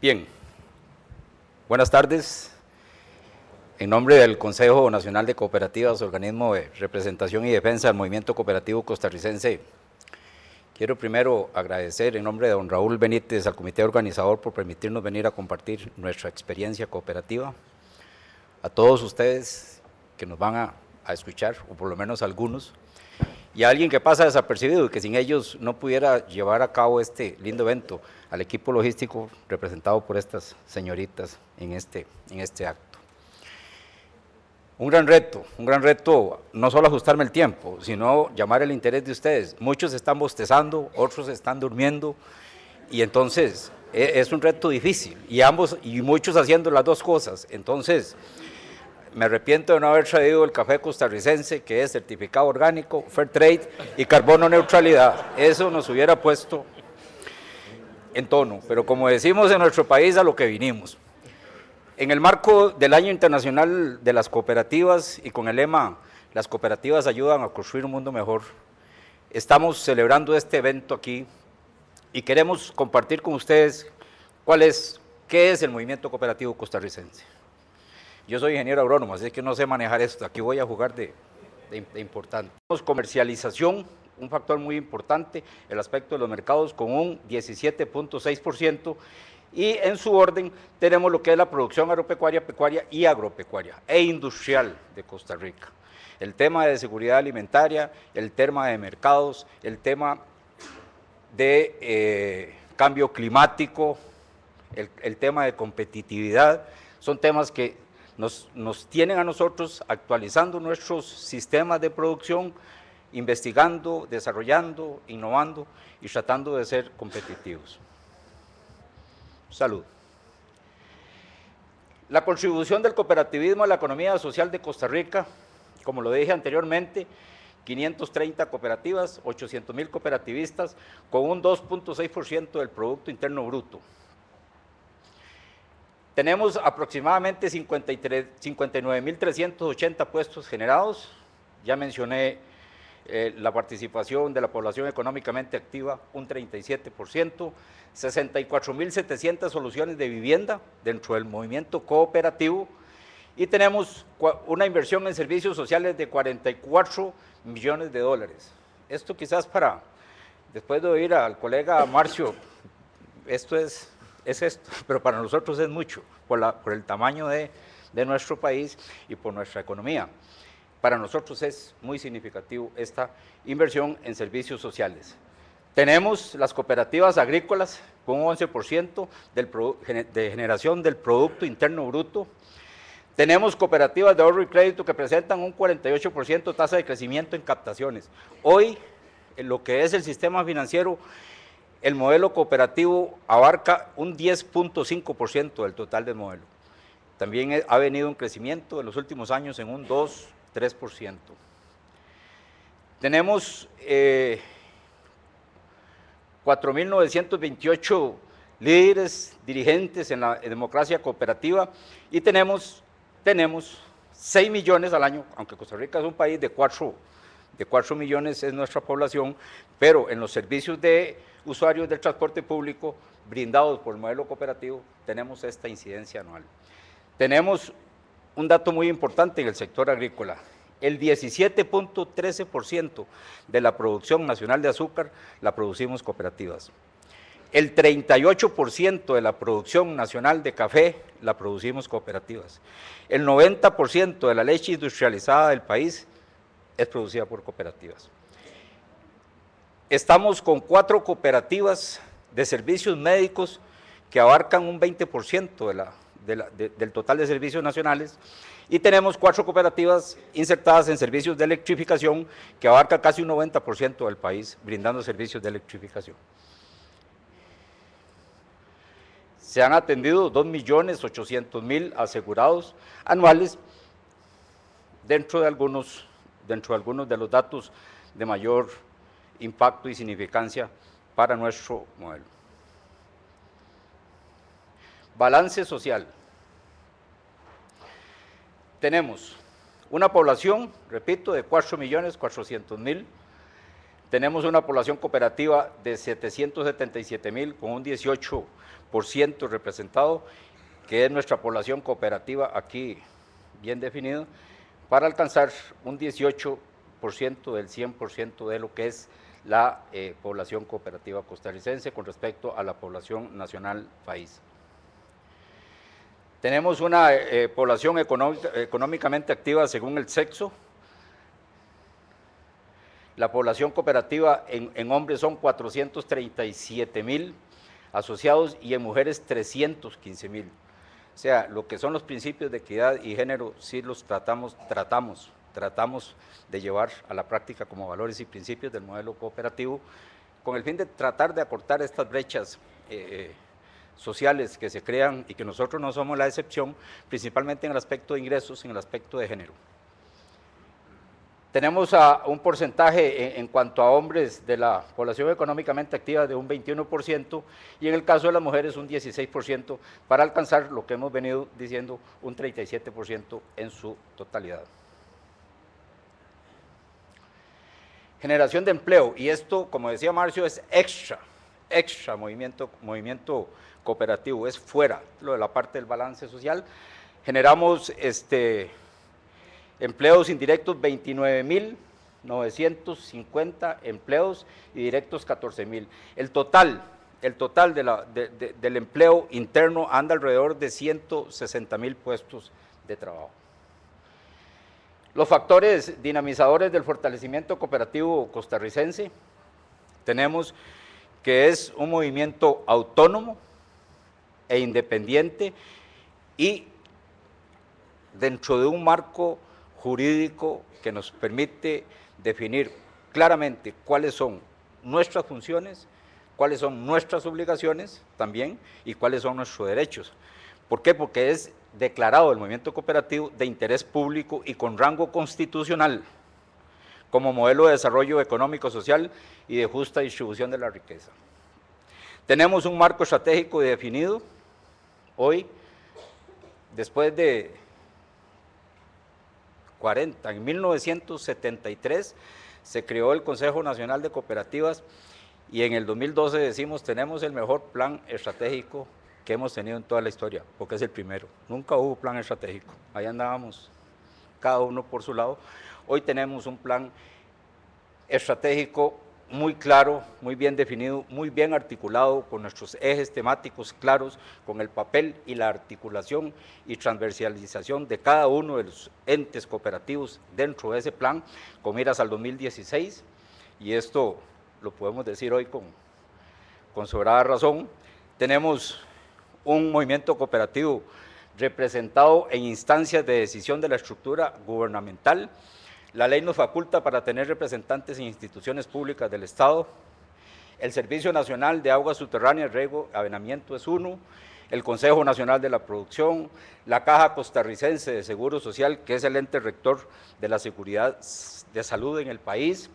Bien, buenas tardes. En nombre del Consejo Nacional de Cooperativas, organismo de representación y defensa del movimiento cooperativo costarricense, quiero primero agradecer en nombre de don Raúl Benítez al comité organizador por permitirnos venir a compartir nuestra experiencia cooperativa. A todos ustedes que nos van a, escuchar, o por lo menos algunos, y alguien que pasa desapercibido y que sin ellos no pudiera llevar a cabo este lindo evento, al equipo logístico representado por estas señoritas en este, en este acto. Un gran reto, un gran reto, no solo ajustarme el tiempo, sino llamar el interés de ustedes. Muchos están bostezando, otros están durmiendo, y entonces e, es un reto difícil, y ambos, y muchos haciendo las dos cosas. Entonces, me arrepiento de no haber traído el café costarricense, que es certificado orgánico, fair trade y carbono neutralidad. Eso nos hubiera puesto en tono, pero como decimos en nuestro país, a lo que vinimos. En el marco del Año Internacional de las Cooperativas y con el lema Las cooperativas ayudan a construir un mundo mejor, estamos celebrando este evento aquí y queremos compartir con ustedes cuál es, qué es el movimiento cooperativo costarricense. Yo soy ingeniero agrónomo, así que no sé manejar esto. Aquí voy a jugar de, de, Tenemos Comercialización, un factor muy importante, el aspecto de los mercados con un 17.6%. Y en su orden tenemos lo que es la producción agropecuaria, pecuaria y agropecuaria e industrial de Costa Rica. El tema de seguridad alimentaria, el tema de mercados, el tema de eh, cambio climático, el tema de competitividad, son temas que nos, tienen a nosotros actualizando nuestros sistemas de producción, investigando, desarrollando, innovando y tratando de ser competitivos. Salud. La contribución del cooperativismo a la economía social de Costa Rica, como lo dije anteriormente, 530 cooperativas, 800 mil cooperativistas, con un 2.6% del Producto Interno Bruto. Tenemos aproximadamente 59.380 puestos generados. Ya mencioné eh, la participación de la población económicamente activa, un 37%. 64.700 soluciones de vivienda dentro del movimiento cooperativo. Y tenemos una inversión en servicios sociales de 44 millones de dólares. Esto quizás para, después de oír al colega Marcio, esto es es esto, pero para nosotros es mucho, por, el tamaño de, nuestro país y por nuestra economía. Para nosotros es muy significativo esta inversión en servicios sociales. Tenemos las cooperativas agrícolas con un 11% de generación del Producto Interno Bruto. Tenemos cooperativas de ahorro y crédito que presentan un 48% tasa de crecimiento en captaciones. Hoy, en lo que es el sistema financiero el modelo cooperativo abarca un 10.5% del total del modelo. También ha venido un crecimiento en los últimos años en un 2, 3%. Tenemos 4.928 eh, líderes, dirigentes en la democracia cooperativa y tenemos, tenemos 6 millones al año, aunque Costa Rica es un país de 4 de 4 millones es nuestra población, pero en los servicios de usuarios del transporte público brindados por el modelo cooperativo tenemos esta incidencia anual. Tenemos un dato muy importante en el sector agrícola. El 17.13% de la producción nacional de azúcar la producimos cooperativas. El 38% de la producción nacional de café la producimos cooperativas. El 90% de la leche industrializada del país es producida por cooperativas. Estamos con cuatro cooperativas de servicios médicos que abarcan un 20% del total de servicios nacionales y tenemos cuatro cooperativas insertadas en servicios de electrificación que abarca casi un 90% del país brindando servicios de electrificación. Se han atendido 2.800.000 asegurados anuales dentro de algunos dentro de algunos de los datos de mayor impacto y significancia para nuestro modelo. Balance social. Tenemos una población, repito, de 4.400.000. Tenemos una población cooperativa de 777 mil, con un 18% representado, que es nuestra población cooperativa aquí bien definida para alcanzar un 18% del 100% de lo que es la eh, población cooperativa costarricense con respecto a la población nacional país. Tenemos una eh, población económicamente activa según el sexo. La población cooperativa en, en hombres son 437 mil asociados y en mujeres 315 mil. O sea, lo que son los principios de equidad y género sí los tratamos, tratamos, tratamos de llevar a la práctica como valores y principios del modelo cooperativo con el fin de tratar de acortar estas brechas eh, eh, sociales que se crean y que nosotros no somos la excepción, principalmente en el aspecto de ingresos, en el aspecto de género. Tenemos un porcentaje en, cuanto a hombres de la población económicamente activa de un 21% y en el caso de las mujeres un 16% para alcanzar lo que hemos venido diciendo, un 37% en su totalidad. Generación de empleo, y esto, como decía Marcio, es extra, extra movimiento, movimiento cooperativo, es fuera lo de la parte del balance social. Generamos este, Empleos indirectos 29.950 empleos y directos 14.000. El total, el total del empleo interno anda alrededor de 160.000 puestos de trabajo. Los factores dinamizadores del fortalecimiento cooperativo costarricense, tenemos que es un movimiento autónomo e independiente y dentro de un marco jurídico que nos permite definir claramente cuáles son nuestras funciones, cuáles son nuestras obligaciones también y cuáles son nuestros derechos. ¿Por qué? Porque es declarado el movimiento cooperativo de interés público y con rango constitucional como modelo de desarrollo económico, social y de justa distribución de la riqueza. Tenemos un marco estratégico definido hoy, después de en 1973 se creó el Consejo Nacional de Cooperativas y en el 2012 decimos tenemos el mejor plan estratégico que hemos tenido en toda la historia, porque es el primero. Nunca hubo plan estratégico. Ahí andábamos, cada uno por su lado. Hoy tenemos un plan estratégico muy claro, muy bien definido, muy bien articulado, con nuestros ejes temáticos claros, con el papel y la articulación y transversalización de cada uno de los entes cooperativos dentro de ese plan, con miras al 2016, y esto lo podemos decir hoy con, con sobrada razón. Tenemos un movimiento cooperativo representado en instancias de decisión de la estructura gubernamental, la ley nos faculta para tener representantes en instituciones públicas del Estado. El Servicio Nacional de Aguas Subterráneas, Riego, Avenamiento es uno. El Consejo Nacional de la Producción, la Caja Costarricense de Seguro Social, que es el ente rector de la seguridad de salud en el país.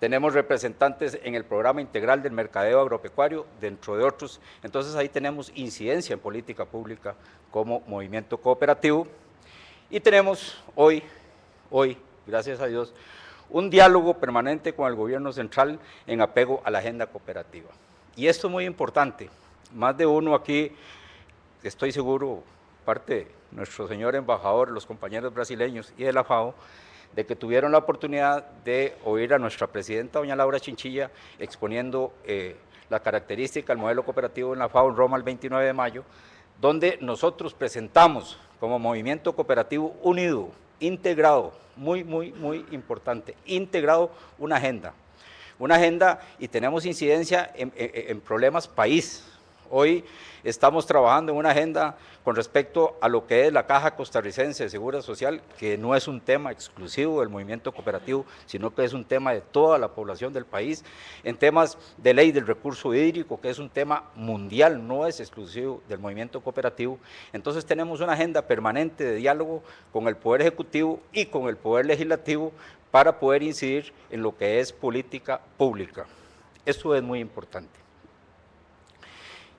Tenemos representantes en el programa integral del mercadeo agropecuario, dentro de otros. Entonces ahí tenemos incidencia en política pública como movimiento cooperativo. Y tenemos hoy, hoy, gracias a Dios, un diálogo permanente con el gobierno central en apego a la agenda cooperativa. Y esto es muy importante. Más de uno aquí, estoy seguro, parte de nuestro señor embajador, los compañeros brasileños y de la FAO, de que tuvieron la oportunidad de oír a nuestra presidenta, doña Laura Chinchilla, exponiendo eh, la característica del modelo cooperativo en la FAO en Roma el 29 de mayo, donde nosotros presentamos como movimiento cooperativo unido integrado, muy, muy, muy importante, integrado una agenda. Una agenda y tenemos incidencia en, problemas país, Hoy estamos trabajando en una agenda con respecto a lo que es la Caja Costarricense de Seguridad Social, que no es un tema exclusivo del movimiento cooperativo, sino que es un tema de toda la población del país, en temas de ley del recurso hídrico, que es un tema mundial, no es exclusivo del movimiento cooperativo. Entonces tenemos una agenda permanente de diálogo con el Poder Ejecutivo y con el Poder Legislativo para poder incidir en lo que es política pública. Esto es muy importante.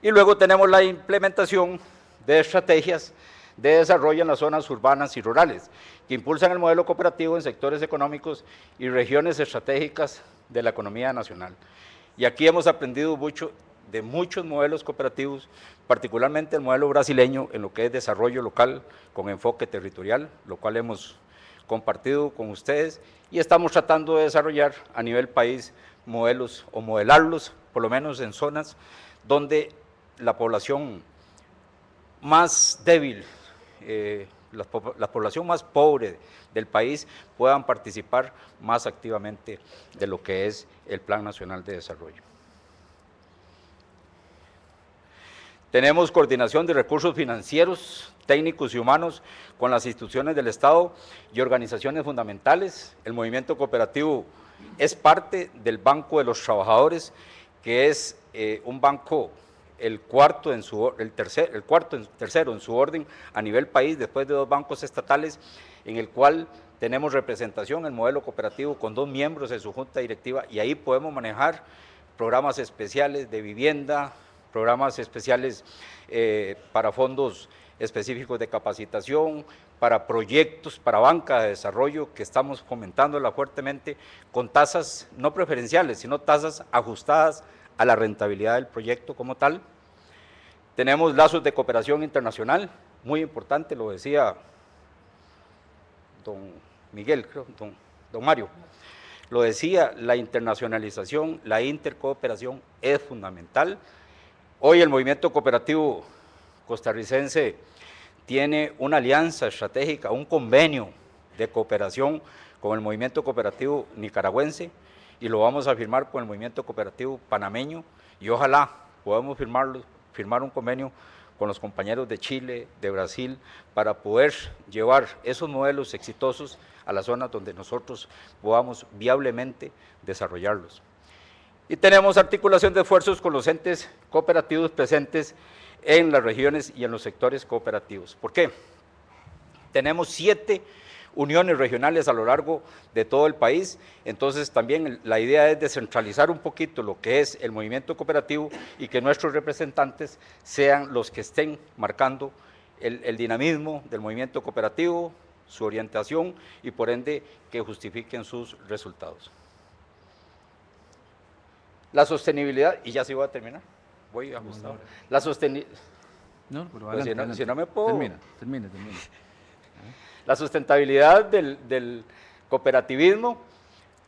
Y luego tenemos la implementación de estrategias de desarrollo en las zonas urbanas y rurales, que impulsan el modelo cooperativo en sectores económicos y regiones estratégicas de la economía nacional. Y aquí hemos aprendido mucho de muchos modelos cooperativos, particularmente el modelo brasileño en lo que es desarrollo local con enfoque territorial, lo cual hemos compartido con ustedes y estamos tratando de desarrollar a nivel país modelos o modelarlos, por lo menos en zonas donde la población más débil, eh, la, población más pobre del país puedan participar más activamente de lo que es el Plan Nacional de Desarrollo. Tenemos coordinación de recursos financieros, técnicos y humanos con las instituciones del Estado y organizaciones fundamentales. El movimiento cooperativo es parte del Banco de los Trabajadores, que es eh, un banco el cuarto en su el tercer, el cuarto tercero en su orden a nivel país después de dos bancos estatales en el cual tenemos representación el modelo cooperativo con dos miembros en su junta directiva y ahí podemos manejar programas especiales de vivienda, programas especiales eh, para fondos específicos de capacitación, para proyectos, para banca de desarrollo que estamos fomentándola fuertemente con tasas no preferenciales, sino tasas ajustadas a la rentabilidad del proyecto como tal. Tenemos lazos de cooperación internacional, muy importante, lo decía don Miguel, don, don Mario. Lo decía, la internacionalización, la intercooperación es fundamental. Hoy el movimiento cooperativo costarricense tiene una alianza estratégica, un convenio de cooperación con el movimiento cooperativo nicaragüense y lo vamos a firmar con el movimiento cooperativo panameño y ojalá podamos firmarlo firmar un convenio con los compañeros de Chile, de Brasil, para poder llevar esos modelos exitosos a las zonas donde nosotros podamos viablemente desarrollarlos. Y tenemos articulación de esfuerzos con los entes cooperativos presentes en las regiones y en los sectores cooperativos. ¿Por qué? Tenemos siete uniones regionales a lo largo de todo el país. Entonces también la idea es descentralizar un poquito lo que es el movimiento cooperativo y que nuestros representantes sean los que estén marcando el, dinamismo del movimiento cooperativo, su orientación y por ende que justifiquen sus resultados. La sostenibilidad, y ya se voy a terminar, voy a ajustar, La sostenibilidad. No, pero pues si, no, me puedo. Termina, termina, termina. La sustentabilidad del, cooperativismo,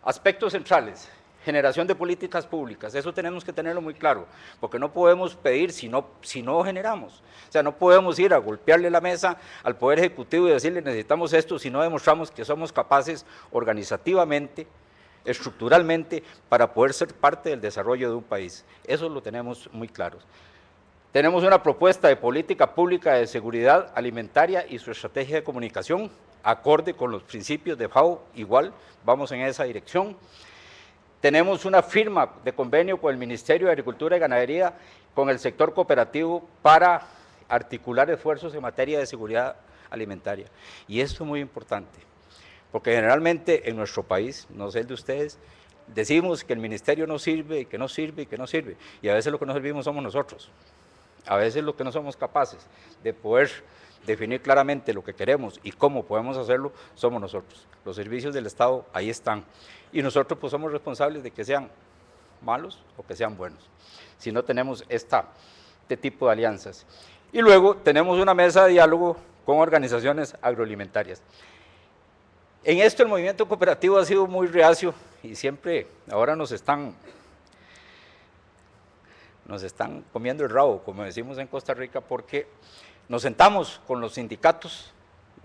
aspectos centrales, generación de políticas públicas, eso tenemos que tenerlo muy claro, porque no podemos pedir si no, si no generamos, o sea, no podemos ir a golpearle la mesa al Poder Ejecutivo y decirle necesitamos esto si no demostramos que somos capaces organizativamente, estructuralmente, para poder ser parte del desarrollo de un país. Eso lo tenemos muy claro. Tenemos una propuesta de política pública de seguridad alimentaria y su estrategia de comunicación, acorde con los principios de FAO, igual vamos en esa dirección. Tenemos una firma de convenio con el Ministerio de Agricultura y Ganadería, con el sector cooperativo, para articular esfuerzos en materia de seguridad alimentaria. Y esto es muy importante, porque generalmente en nuestro país, no sé el de ustedes, decimos que el ministerio no sirve, y que no sirve, y que no sirve, y a veces lo que nos servimos somos nosotros. A veces lo que no somos capaces de poder definir claramente lo que queremos y cómo podemos hacerlo, somos nosotros. Los servicios del Estado ahí están. Y nosotros pues somos responsables de que sean malos o que sean buenos, si no tenemos esta, este tipo de alianzas. Y luego tenemos una mesa de diálogo con organizaciones agroalimentarias. En esto el movimiento cooperativo ha sido muy reacio y siempre ahora nos están nos están comiendo el rabo, como decimos en Costa Rica, porque nos sentamos con los sindicatos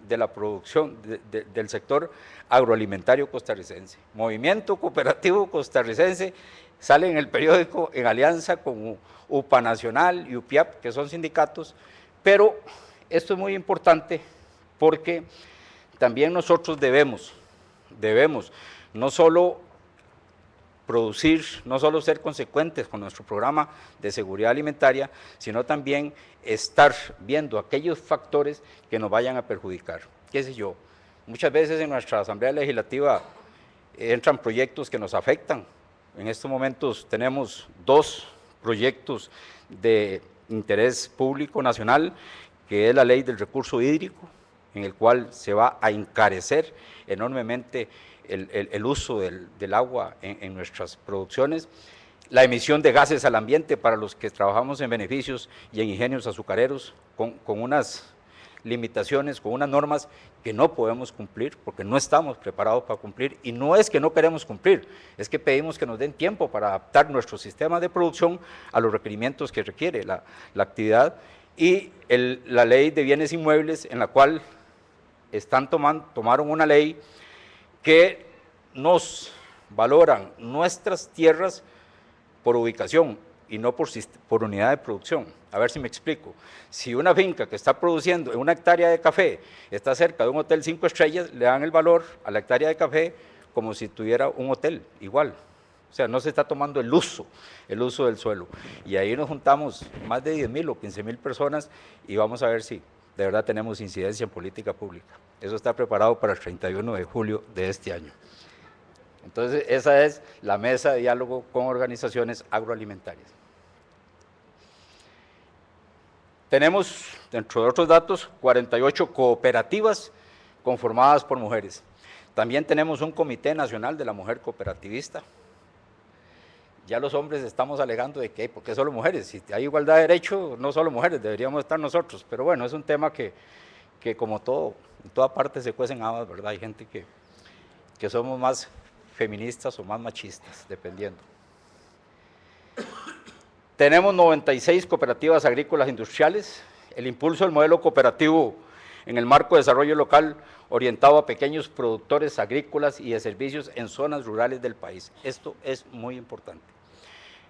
de la producción del sector agroalimentario costarricense. Movimiento Cooperativo Costarricense sale en el periódico en alianza con UPA Nacional y UPIAP, que son sindicatos, pero esto es muy importante porque también nosotros debemos, debemos no solo producir, no solo ser consecuentes con nuestro programa de seguridad alimentaria, sino también estar viendo aquellos factores que nos vayan a perjudicar. ¿Qué sé yo? Muchas veces en nuestra Asamblea Legislativa entran proyectos que nos afectan. En estos momentos tenemos dos proyectos de interés público nacional, que es la ley del recurso hídrico, en el cual se va a encarecer enormemente el, uso del, agua en, nuestras producciones, la emisión de gases al ambiente para los que trabajamos en beneficios y en ingenios azucareros, con, unas limitaciones, con unas normas que no podemos cumplir porque no estamos preparados para cumplir y no es que no queremos cumplir, es que pedimos que nos den tiempo para adaptar nuestro sistema de producción a los requerimientos que requiere la, actividad y la ley de bienes inmuebles en la cual están tomaron una ley que nos valoran nuestras tierras por ubicación y no por, por, unidad de producción. A ver si me explico. Si una finca que está produciendo en una hectárea de café está cerca de un hotel cinco estrellas, le dan el valor a la hectárea de café como si tuviera un hotel igual. O sea, no se está tomando el uso, el uso del suelo. Y ahí nos juntamos más de 10.000 mil o 15 mil personas y vamos a ver si de verdad tenemos incidencia en política pública. Eso está preparado para el 31 de julio de este año. Entonces, esa es la mesa de diálogo con organizaciones agroalimentarias. Tenemos, dentro de otros datos, 48 cooperativas conformadas por mujeres. También tenemos un Comité Nacional de la Mujer Cooperativista, ya los hombres estamos alegando de que, porque solo mujeres? Si hay igualdad de derechos, no solo mujeres, deberíamos estar nosotros. Pero bueno, es un tema que, como todo, en toda parte se cuecen ambas, ¿verdad? Hay gente que, que somos más feministas o más machistas, dependiendo. Tenemos 96 cooperativas agrícolas industriales. El impulso del modelo cooperativo en el marco de desarrollo local orientado a pequeños productores agrícolas y de servicios en zonas rurales del país. Esto es muy importante.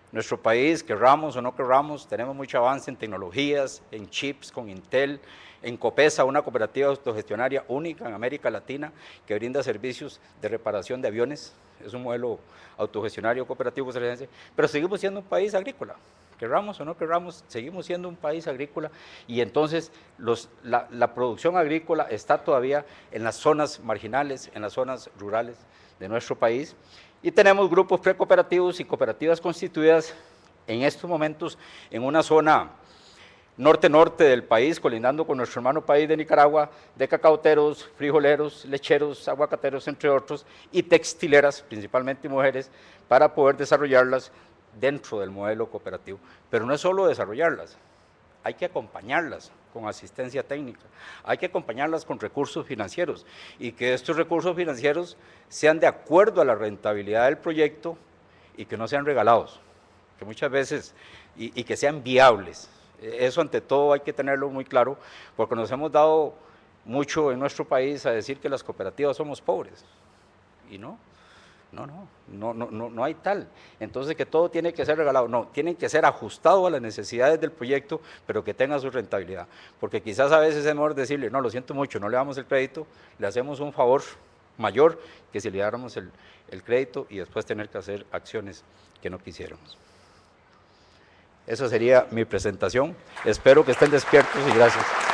Nuestro país, querramos o no querramos, tenemos mucho avance en tecnologías, en chips, con Intel, en Copesa, una cooperativa autogestionaria única en América Latina que brinda servicios de reparación de aviones. Es un modelo autogestionario cooperativo pero seguimos siendo un país agrícola. Querramos o no querramos, seguimos siendo un país agrícola y entonces la producción agrícola está todavía en las zonas marginales, en las zonas rurales de nuestro país y tenemos grupos precooperativos y cooperativas constituidas en estos momentos en una zona norte-norte del país, colindando con nuestro hermano país de Nicaragua, de cacauteros, frijoleros, lecheros, aguacateros, entre otros, y textileras, principalmente mujeres, para poder desarrollarlas dentro del modelo cooperativo. Pero no es solo desarrollarlas, hay que acompañarlas, con asistencia técnica. Hay que acompañarlas con recursos financieros y que estos recursos financieros sean de acuerdo a la rentabilidad del proyecto y que no sean regalados, que muchas veces, y, que sean viables. E, eso ante todo hay que tenerlo muy claro porque nos hemos dado mucho en nuestro país a decir que las cooperativas somos pobres y no. No, no, no, no, no hay tal. Entonces que todo tiene que ser regalado. No, tiene que ser ajustado a las necesidades del proyecto, pero que tenga su rentabilidad. Porque quizás a veces es mejor decirle, no, lo siento mucho, no le damos el crédito, le hacemos un favor mayor que si le dáramos el, el crédito y después tener que hacer acciones que no quisiéramos. Esa sería mi presentación. Espero que estén despiertos y gracias.